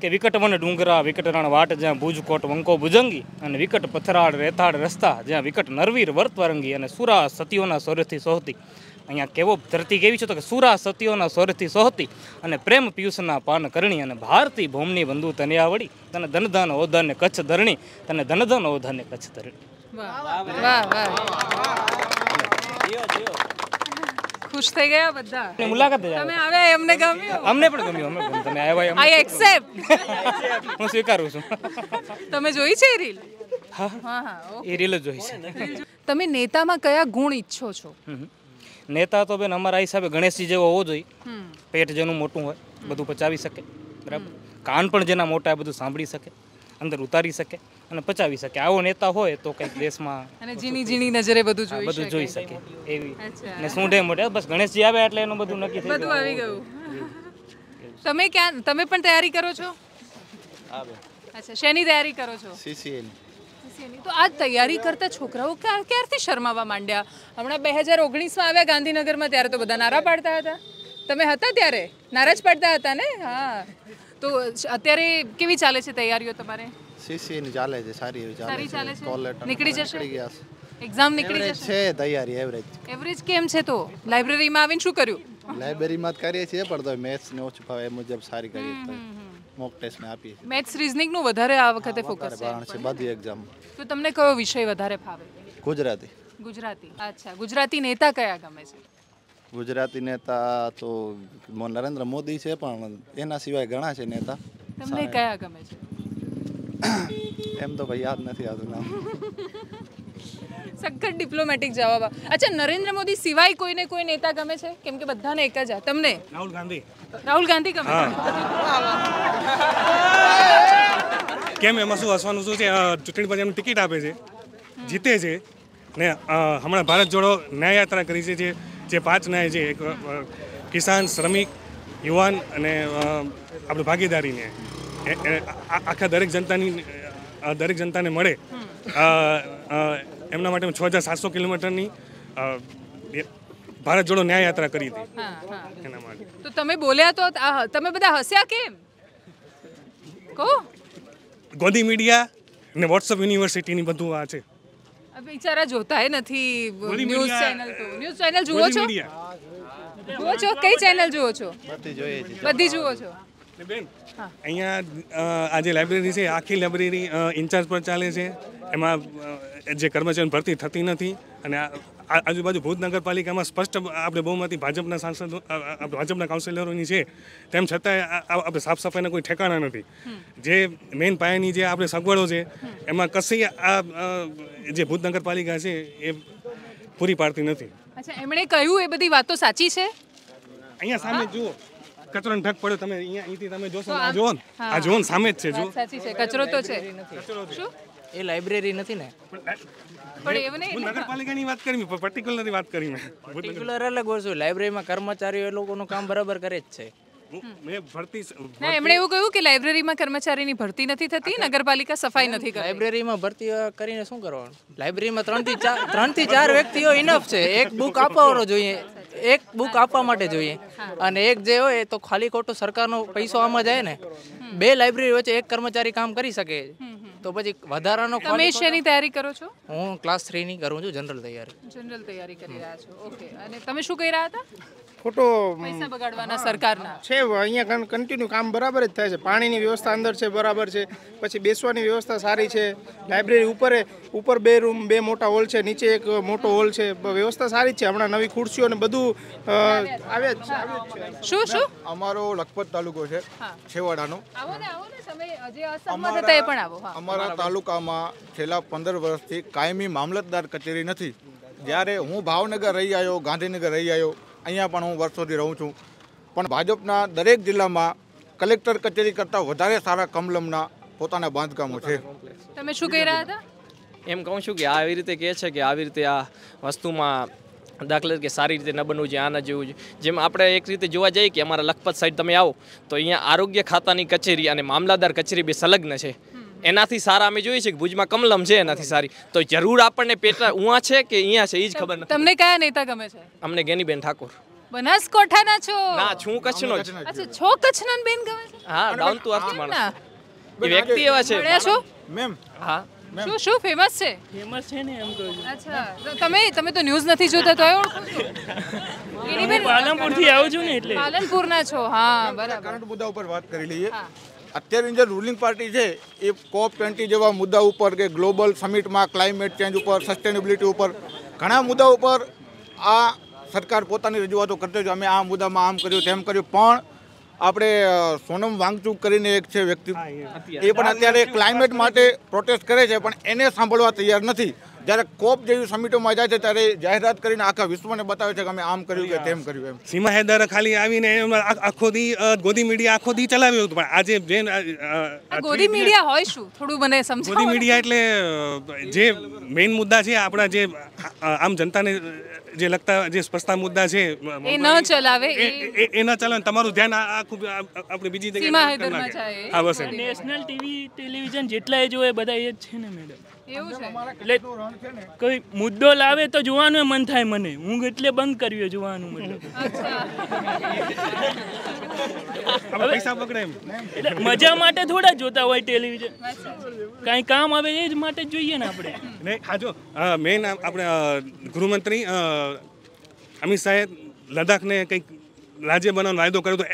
Speaker 3: કે વિકટવન ડુંગરા વિકટ રણ વાટ જ્યાં ભુજકોટ વંકો ભુજંગી અને વિકટ પથરાળ રેતાળ રસ્તા જ્યાં વિકટ નરવીર વર્તવરંગી અને સુરા સતીઓના સ્વરથી સોહતી અહીંયા કેવો ધરતી કેવી છે તો કે સુરા સતીઓના સ્વરથી સોહતી અને પ્રેમ પિયુષના પાન કરણી અને ભારતી ભૂમની બંધુ તને આવડી તને ધનધન ઓધન કચ્છ ધરણી તને ધનધન ઓધન કચ્છ ધરણી
Speaker 1: વાહ વાહ વાહ ખુશ થઈ ગયા બધા મુલાકાત તમે આવે અમને ગમ્યું
Speaker 3: અમને પણ ગમ્યું અમે તમે આવ્યા આઈ
Speaker 1: એક્સેપ્ટ
Speaker 3: હું સ્વીકારું છું
Speaker 1: તમે જોઈ છે રીલ હા હા એ
Speaker 3: રીલ જ જોઈ છે
Speaker 1: તમે નેતામાં કયા ગુણ ઈચ્છો છો
Speaker 3: નેતા તો બેન અમારા હિસાબે ગણેશજી જેવો હોવો જોઈએ પેટ જેનું મોટું હોય બધું પચાવી શકે બરાબર કાન પણ જેના મોટા બધું સાંભળી શકે અંદર ઉતારી શકે અને પચાવી શકે આવો નેતા હોય તો કંઈક દેશમાં
Speaker 1: અને ઝીણી ઝીણી નજરે બધું જોઈ બધું
Speaker 3: જોઈ શકે એવી અને સૂંઢે મોઢે બસ ગણેશજી આવે એટલે એનું બધું નક્કી થઈ બધું આવી ગયું
Speaker 1: તમે ક્યાં તમે પણ તૈયારી કરો છો અચ્છા શેની તૈયારી કરો છો સીસીએલ તો આ તૈયારી કરતા છોકરાઓ ક્યારથી શરમાવા માંડ્યા હમણાં બે હજાર ઓગણીસમાં આવ્યા ગાંધીનગરમાં ત્યારે તો બધા નારા પાડતા હતા તમે હતા ત્યારે નારા જ પાડતા હતા ને હા તો અત્યારે કેવી ચાલે છે તૈયારીઓ તમારે
Speaker 4: સીસી
Speaker 10: ની ચાલે છે સારી એવી ચાલે ચાલે છે કોલ લેટર નીકળી જશે નીકળી ગયા
Speaker 1: છે એક્ઝામ નીકળી જશે
Speaker 10: છે તૈયારી એવરેજ
Speaker 1: એવરેજ કેમ છે તો લાઇબ્રેરીમાં આવીને શું કર્યું
Speaker 10: લાઇબ્રેરીમાં જ કરીએ છીએ પણ તો મેથ્સ ને ઓછું ફાવે મુજબ સારી કરી તો મોક ટેસ્ટ ને આપીએ
Speaker 1: મેથ્સ રીઝનિંગ નું વધારે આ વખતે ફોકસ
Speaker 10: છે બધી એક્ઝામ
Speaker 1: તો તમને કયો વિષય વધારે ફાવે ગુજરાતી ગુજરાતી અચ્છા ગુજરાતી નેતા કયા ગમે છે
Speaker 10: ગુજરાતી નેતા તો નરેન્દ્ર મોદી છે પણ એના સિવાય ઘણા છે નેતા તમને કયા ગમે છે એમ તો ભાઈ યાદ નથી આવતું નામ
Speaker 1: સખત ડિપ્લોમેટિક જવાબ અચ્છા નરેન્દ્ર મોદી સિવાય કોઈને કોઈ નેતા ગમે છે કેમ કે બધાને એક જ તમને રાહુલ ગાંધી રાહુલ ગાંધી ગમે
Speaker 2: કેમ એમાં શું હસવાનું શું છે ચૂંટણી પછી એમને ટિકિટ આપે છે જીતે છે ને હમણાં ભારત જોડો ન્યાય યાત્રા કરી છે જે જે પાંચ ન્યાય છે એક કિસાન શ્રમિક યુવાન અને આપણે ભાગીદારીને આખા દરેક જનતાની દરેક જનતાને મળે એમના માટે છ હજાર સાતસો કિલોમીટરની ભારત જોડો ન્યાય યાત્રા કરી હતી એના માટે
Speaker 1: તો તમે બોલ્યા તો તમે બધા હસ્યા કેમ કહો
Speaker 2: ગોદી મીડિયા ને વોટ્સઅપ યુનિવર્સિટીની બધું આ છે
Speaker 1: બિચારા જોતાય નથી ન્યૂઝ ચેનલ તો ન્યૂઝ ચેનલ જુઓ છો જુઓ છો કઈ ચેનલ જુઓ છો
Speaker 2: બધી જોઈએ છે
Speaker 1: બધી જુઓ છો બેન
Speaker 2: અહીંયા આજે લાઇબ્રેરી છે આખી લાઇબ્રેરી ઇન્ચાર્જ પણ ચાલે છે એમાં જે કર્મચારી ભરતી થતી નથી અને આજુબાજુ ભુજ નગરપાલિકામાં સ્પષ્ટ આપણે બહુમતી ભાજપના સાંસદ ભાજપના કાઉન્સિલરોની છે તેમ છતાંય આપણે સાફ સફાઈના કોઈ ઠેકાણા નથી જે મેઇન પાયાની જે આપણે સગવડો છે એમાં કશી આ જે ભુજ નગરપાલિકા છે એ પૂરી પાડતી નથી
Speaker 1: અચ્છા એમણે કહ્યું એ બધી વાતો સાચી છે
Speaker 2: અહીંયા સામે જુઓ કચરો ઢગ પડ્યો તમે અહીંયા અહીંથી તમે જોશો આ જોવો ને આ જોવો ને સામે જ છે જો
Speaker 1: સાચી
Speaker 3: છે કચરો તો છે એ લાઇબ્રેરી
Speaker 2: નથી ને પણ એવું નહીં નગરપાલિકાની વાત કરી મેં પર્ટિક્યુલરની વાત કરી મેં
Speaker 3: પર્ટિક્યુલર અલગ વસ્તુ લાઇબ્રેરીમાં કર્મચારીઓ એ લોકોનું કામ બરાબર કરે જ છે એમણે એવું
Speaker 1: કહ્યું કે લાઇબ્રેરીમાં કર્મચારીની ભરતી નથી થતી નગરપાલિકા સફાઈ નથી કરતી લાઇબ્રેરીમાં ભરતી કરીને શું કરવાનું
Speaker 3: લાઇબ્રેરીમાં ત્રણ થી ચાર ત્રણ થી ચાર વ્યક્તિઓ ઇનફ છે એક બુક આપવાનો જોઈએ એક બુક આપવા માટે જોઈએ અને એક જે હોય તો ખાલી ખોટો સરકારનો પૈસો આમાં જાય ને બે લાઇબ્રેરી વચ્ચે એક કર્મચારી કામ કરી શકે તો પછી વધારાનો તમે શેની તૈયારી કરો છો હું ક્લાસ ની કરું છું જનરલ તૈયારી
Speaker 1: જનરલ તૈયારી કરી રહ્યા છો ઓકે અને તમે શું કહી રહ્યા હતા ખોટો પૈસા છે
Speaker 11: અહીંયા કન્ટિન્યુ કામ બરાબર જ થાય છે પાણીની વ્યવસ્થા અંદર છે બરાબર છે પછી બેસવાની વ્યવસ્થા સારી છે લાઇબ્રેરી ઉપર ઉપર બે રૂમ બે મોટા હોલ છે નીચે એક મોટો હોલ છે વ્યવસ્થા સારી છે હમણાં નવી ખુરશીઓ ને બધું આવે
Speaker 9: જ છે શું શું અમારો લખપત તાલુકો છે છેવાડાનો અમારા તાલુકામાં છેલ્લા પંદર વર્ષથી કાયમી મામલતદાર કચેરી નથી જ્યારે હું ભાવનગર રહી આવ્યો ગાંધીનગર રહી આવ્યો અહીંયા પણ હું વર્ષોથી રહું છું પણ ભાજપના દરેક જિલ્લામાં કલેક્ટર કચેરી કરતાં વધારે સારા કમલમના પોતાના બાંધકામો છે તમે શું કહી રહ્યા હતા
Speaker 4: એમ કહું છું કે આવી રીતે કહે છે કે આવી રીતે આ વસ્તુમાં દાખલા કે સારી રીતે ન બનવું જોઈએ આના જેવું જેમ આપણે એક રીતે જોવા જઈએ કે અમારા લખપત સાઈડ તમે આવો તો અહીંયા આરોગ્ય ખાતાની કચેરી અને મામલાદાર કચેરી બે સંલગ્ન છે એનાથી સારા અમે જોઈએ છીએ કે ભુજમાં કમલમ છે એનાથી સારી તો જરૂર આપણને પેટા ઉવા છે કે અહીંયા છે એ જ ખબર નથી
Speaker 1: તમને કયા નેતા ગમે છે
Speaker 4: અમને ગેનીબેન ઠાકોર
Speaker 1: બનાસકોઠાના છો ના છું કચ્છનો જ અચ્છા છો કચ્છના બેન ગમે
Speaker 4: છે હા ડાઉન ટુ અર્થ
Speaker 1: માણસ
Speaker 4: એ વ્યક્તિ એવા છે મળ્યા છો
Speaker 11: મેમ
Speaker 8: હા
Speaker 1: શું શું ફેમસ છે ફેમસ છે ને એમ તો અચ્છા તમે તમે તો ન્યૂઝ નથી જોતા તો
Speaker 9: આવ્યો પાલનપુર થી આવું છું ને એટલે પાલનપુર
Speaker 1: ના છો હા
Speaker 9: બરાબર કરંટ મુદ્દા ઉપર વાત કરી લઈએ અત્યારની જે રૂલિંગ પાર્ટી છે એ કોપ ટ્વેન્ટી જેવા મુદ્દા ઉપર કે ગ્લોબલ સમિટમાં ક્લાઇમેટ ચેન્જ ઉપર સસ્ટેનેબિલિટી ઉપર ઘણા મુદ્દા ઉપર આ સરકાર પોતાની રજૂઆતો કરતી હોય અમે આ મુદ્દામાં આમ કર્યું તેમ કર્યું પણ આપણે સોનમ વાંગચુક કરીને એક છે વ્યક્તિ
Speaker 12: એ પણ અત્યારે
Speaker 9: ક્લાઇમેટ માટે પ્રોટેસ્ટ કરે છે પણ એને સાંભળવા તૈયાર નથી જ્યારે કોપ જેવી સમિટોમાં જાય છે ત્યારે જાહેરાત કરીને આખા વિશ્વને
Speaker 2: બતાવે છે કે અમે આમ કર્યું કે તેમ કર્યું એમ સીમા હૈદરે ખાલી આવીને આખો દી ગોદી મીડિયા આખો દી ચલાવ્યું હતું પણ આજે જે ગોદી મીડિયા
Speaker 1: હોય શું થોડું મને સમજાવો ગોદી મીડિયા એટલે
Speaker 2: જે મેઇન મુદ્દા છે આપણા જે આમ જનતાને જે લગતા જે સ્પષ્ટતા મુદ્દા છે એ ન ચલાવે એ ન ચલાવે તમારું ધ્યાન આ ખૂબ આપણે બીજી જગ્યાએ સીમા હૈદરમાં જાય હા બસ
Speaker 8: નેશનલ ટીવી ટેલિવિઝન જેટલા એ જોવે બધા એ જ છે ને મેડમ
Speaker 1: એટલે
Speaker 8: કોઈ મુદ્દો લાવે તો જોવાનું મન થાય મને હું એટલે બંધ કર્યો જોવાનું
Speaker 1: મતલબ
Speaker 8: મજા માટે થોડા જોતા હોય ટેલિવિઝન કઈ કામ આવે એ જ માટે જોઈએ ને આપણે
Speaker 2: ને જો મેન આપણે ગૃહમંત્રી અમિત શાહે લદ્દાખને કંઈક રાજ્ય બનાવવાનો વાયદો કર્યો તો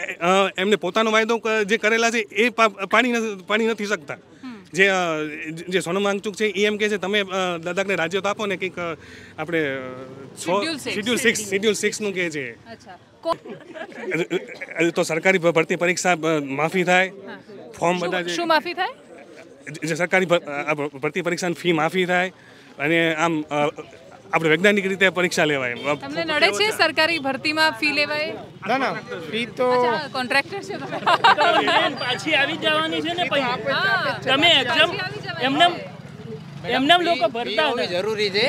Speaker 2: એમને પોતાનો વાયદો જે કરેલા છે એ પાણી પાણી નથી શકતા જે જે સોનમ વાંગચુક છે એ એમ કહે છે તમે લદ્દાખને રાજ્ય તો આપો ને કંઈક આપણે શેડ્યુલ સિક્સ શેડ્યુલ સિક્સનું કહે છે તો સરકારી ભરતી પરીક્ષા માફી થાય ફોર્મ બધા શું માફી થાય જે સરકારી ભરતી પરીક્ષાની ફી માફી થાય અને આમ આપણે વૈજ્ઞાનિક રીતે પરીક્ષા લેવાય તમને
Speaker 1: નડે છે સરકારી ભરતીમાં ફી લેવાય ના ના ફી તો કોન્ટ્રાક્ટર છે પાછી આવી જવાની છે ને પછી તમે એક્ઝામ
Speaker 8: એમને એમને લોકો ભરતા હોય જરૂરી છે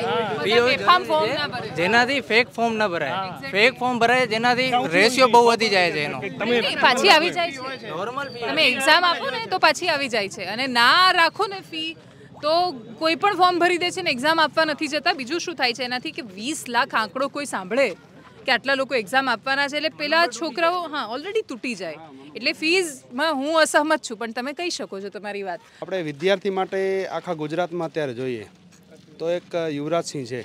Speaker 3: જેનાથી ફેક ફોર્મ ના ભરાય ફેક ફોર્મ ભરાય જેનાથી રેશિયો બહુ વધી જાય છે એનો તમે પાછી આવી જાય છે
Speaker 1: નોર્મલ તમે એક્ઝામ આપો ને તો પાછી આવી જાય છે અને ના રાખો ને ફી તો કોઈ પણ ફોર્મ ભરી દે છે ને એક્ઝામ આપવા નથી જતા બીજું શું થાય છે એનાથી કે વીસ લાખ આંકડો કોઈ સાંભળે કે આટલા લોકો એક્ઝામ આપવાના છે એટલે પેલા છોકરાઓ હા ઓલરેડી તૂટી જાય એટલે ફીઝમાં હું અસહમત છું પણ તમે કહી શકો છો તમારી વાત
Speaker 10: આપણે વિદ્યાર્થી માટે આખા ગુજરાતમાં અત્યારે જોઈએ તો એક યુવરાજસિંહ છે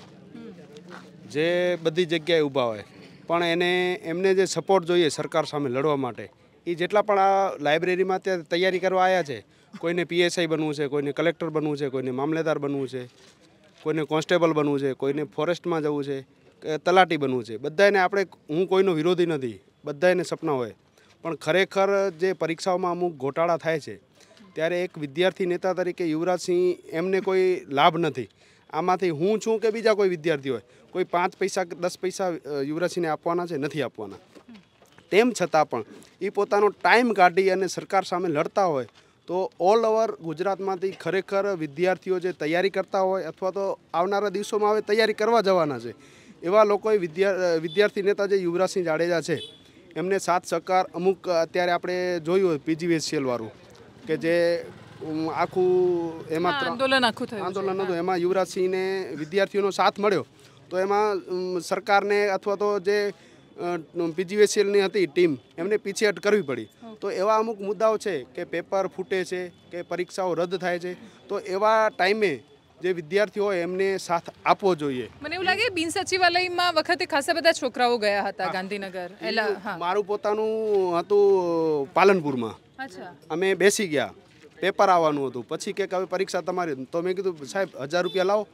Speaker 10: જે બધી જગ્યાએ ઊભા હોય પણ એને એમને જે સપોર્ટ જોઈએ સરકાર સામે લડવા માટે એ જેટલા પણ આ લાઇબ્રેરીમાં અત્યારે તૈયારી કરવા આવ્યા છે કોઈને પીએસઆઈ બનવું છે કોઈને કલેક્ટર બનવું છે કોઈને મામલેદાર બનવું છે કોઈને કોન્સ્ટેબલ બનવું છે કોઈને ફોરેસ્ટમાં જવું છે કે તલાટી બનવું છે બધાને આપણે હું કોઈનો વિરોધી નથી બધાને સપના હોય પણ ખરેખર જે પરીક્ષાઓમાં અમુક ગોટાળા થાય છે ત્યારે એક વિદ્યાર્થી નેતા તરીકે યુવરાજસિંહ એમને કોઈ લાભ નથી આમાંથી હું છું કે બીજા કોઈ વિદ્યાર્થી હોય કોઈ પાંચ પૈસા કે દસ પૈસા યુવરાજસિંહને આપવાના છે નથી આપવાના તેમ છતાં પણ એ પોતાનો ટાઈમ કાઢી અને સરકાર સામે લડતા હોય તો ઓલ ઓવર ગુજરાતમાંથી ખરેખર વિદ્યાર્થીઓ જે તૈયારી કરતા હોય અથવા તો આવનારા દિવસોમાં હવે તૈયારી કરવા જવાના છે એવા લોકોએ વિદ્યા વિદ્યાર્થી નેતા જે યુવરાજસિંહ જાડેજા છે એમને સાથ સહકાર અમુક અત્યારે આપણે જોયું હોય પીજીવીએસસીએલવાળું કે જે આખું એમાં આંદોલન આખું થયું આંદોલન હતું એમાં યુવરાજસિંહને વિદ્યાર્થીઓનો સાથ મળ્યો તો એમાં સરકારને અથવા તો જે પીજીવીસીએલની હતી ટીમ એમને પીછેહટ કરવી પડી તો એવા અમુક મુદ્દાઓ છે કે પેપર ફૂટે છે કે પરીક્ષાઓ રદ થાય છે તો એવા ટાઈમે જે વિદ્યાર્થીઓ હોય એમને સાથ આપવો જોઈએ
Speaker 1: મને એવું લાગે બિન સચિવાલયમાં વખતે ખાસા બધા છોકરાઓ ગયા હતા ગાંધીનગર
Speaker 10: મારું પોતાનું હતું પાલનપુરમાં અમે બેસી ગયા પેપર આવવાનું હતું પછી કે હવે પરીક્ષા તમારી તો મેં કીધું સાહેબ હજાર રૂપિયા લાવો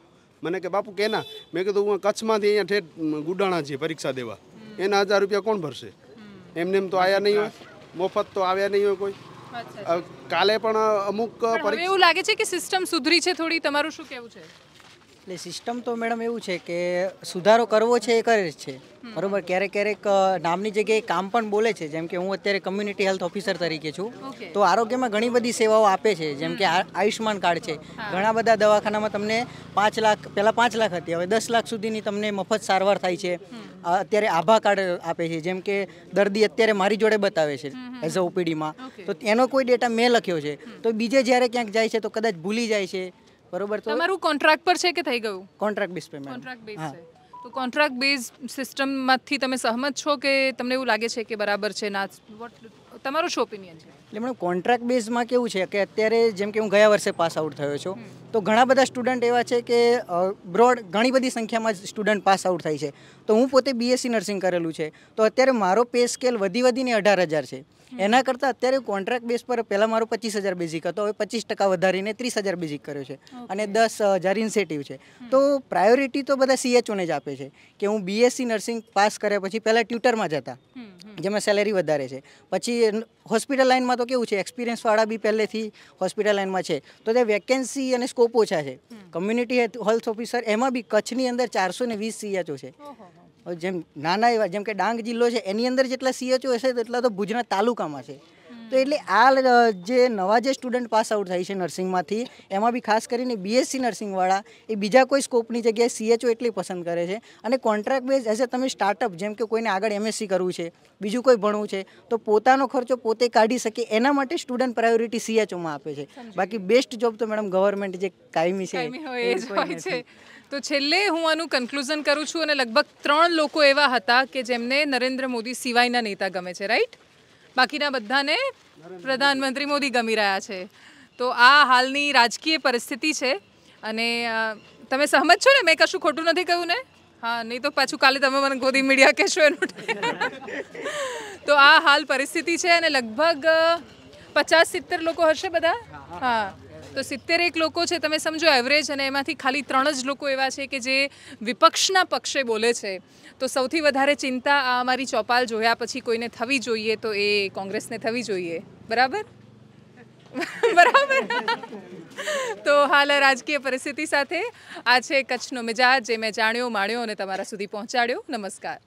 Speaker 10: મને કે બાપુ કે ના મેં કીધું હું કચ્છમાંથી અહીંયા ઠેઠ ગુડાણા છીએ પરીક્ષા દેવા એના હજાર રૂપિયા કોણ ભરશે એમને એમ તો આવ્યા નહીં હોય
Speaker 13: મફત તો આવ્યા નહીં હોય
Speaker 1: કોઈ
Speaker 13: કાલે પણ અમુક
Speaker 1: એવું લાગે છે કે સિસ્ટમ સુધરી છે થોડી તમારું શું કેવું છે
Speaker 13: એટલે સિસ્ટમ તો મેડમ એવું છે કે સુધારો કરવો છે એ કરે જ છે બરોબર ક્યારેક ક્યારેક નામની જગ્યાએ કામ પણ બોલે છે જેમ કે હું અત્યારે કમ્યુનિટી હેલ્થ ઓફિસર તરીકે છું તો આરોગ્યમાં ઘણી બધી સેવાઓ આપે છે જેમ કે આયુષ્યમાન કાર્ડ છે ઘણા બધા દવાખાનામાં તમને પાંચ લાખ પહેલાં પાંચ લાખ હતી હવે દસ લાખ સુધીની તમને મફત સારવાર થાય છે અત્યારે આભા કાર્ડ આપે છે જેમ કે દર્દી અત્યારે મારી જોડે બતાવે છે એઝ અ ઓપીડીમાં તો એનો કોઈ ડેટા મેં લખ્યો છે તો બીજે જ્યારે ક્યાંક જાય છે તો કદાચ ભૂલી જાય છે બરોબર તો તમારું
Speaker 1: કોન્ટ્રાક્ટ પર છે કે થઈ ગયું
Speaker 13: contract base payment contract base છે
Speaker 1: તો કોન્ટ્રાક્ટ બેઝ સિસ્ટમમાંથી તમે સહમત છો કે તમને એવું લાગે છે કે બરાબર છે ના તમારું
Speaker 13: શું ઓપિનિયન છે એટલે મેડમ કોન્ટ્રાક્ટ બેઝમાં કેવું છે કે અત્યારે જેમ કે હું ગયા વર્ષે પાસ આઉટ થયો છું તો ઘણા બધા સ્ટુડન્ટ એવા છે કે બ્રોડ ઘણી બધી સંખ્યામાં સ્ટુડન્ટ પાસ આઉટ થાય છે તો હું પોતે બીએસસી નર્સિંગ કરેલું છે તો અત્યારે મારો પે સ્કેલ વધી વધીને અઢાર હજાર છે એના કરતાં અત્યારે કોન્ટ્રાક્ટ બેઝ પર પહેલાં મારો પચીસ હજાર બેઝિક હતો હવે પચીસ ટકા વધારીને ત્રીસ હજાર બેઝિક કર્યો છે અને દસ હજાર ઇન્સેટિવ છે તો પ્રાયોરિટી તો બધા સીએચઓને જ આપે છે કે હું બીએસસી નર્સિંગ પાસ કર્યા પછી પહેલાં ટ્યુટરમાં જતા જેમાં સેલેરી વધારે છે પછી હોસ્પિટલ લાઇનમાં તો કેવું છે એક્સપિરિયન્સવાળા બી પહેલેથી હોસ્પિટલ લાઇનમાં છે તો ત્યાં વેકેન્સી અને સ્કોપ ઓછા છે કમ્યુનિટી હેલ્થ ઓફિસર એમાં બી કચ્છની અંદર ચારસો ને વીસ સીએચઓ છે જેમ નાના એવા જેમ કે ડાંગ જિલ્લો છે એની અંદર જેટલા સીએચઓ હશે તેટલા તો ભુજના તાલુકામાં છે તો એટલે આ જે નવા જે સ્ટુડન્ટ પાસ આઉટ થાય છે નર્સિંગમાંથી એમાં બી ખાસ કરીને બીએસસી નર્સિંગવાળા એ બીજા કોઈ સ્કોપની જગ્યાએ સીએચઓ એટલી પસંદ કરે છે અને કોન્ટ્રાક્ટ બેઝ એઝ અ તમે સ્ટાર્ટઅપ જેમ કે કોઈને આગળ એમએસસી કરવું છે બીજું કોઈ ભણવું છે તો પોતાનો ખર્ચો પોતે કાઢી શકે એના માટે સ્ટુડન્ટ પ્રાયોરિટી સીએચઓમાં આપે છે બાકી બેસ્ટ જોબ તો મેડમ ગવર્મેન્ટ જે કાયમી છે
Speaker 1: તો છેલ્લે હું આનું કન્ક્લુઝન કરું છું અને લગભગ ત્રણ લોકો એવા હતા કે જેમને નરેન્દ્ર મોદી સિવાયના નેતા ગમે છે રાઈટ બાકીના બધાને પ્રધાનમંત્રી મોદી ગમી રહ્યા છે તો આ હાલની રાજકીય પરિસ્થિતિ છે અને તમે સહમત છો ને મેં કશું ખોટું નથી કહ્યું ને હા નહીં તો પાછું કાલે તમે મને ગોદી મીડિયા કહેશો એનું તો આ હાલ પરિસ્થિતિ છે અને લગભગ પચાસ સિત્તેર લોકો હશે બધા હા તો સિત્તેરેક લોકો છે તમે સમજો એવરેજ અને એમાંથી ખાલી ત્રણ જ લોકો એવા છે કે જે વિપક્ષના પક્ષે બોલે છે તો સૌથી વધારે ચિંતા આ અમારી ચોપાલ જોયા પછી કોઈને થવી જોઈએ તો એ કોંગ્રેસને થવી જોઈએ બરાબર બરાબર તો હાલ રાજકીય પરિસ્થિતિ સાથે આ છે કચ્છનો મિજાજ જે મેં જાણ્યો માણ્યો અને તમારા સુધી પહોંચાડ્યો નમસ્કાર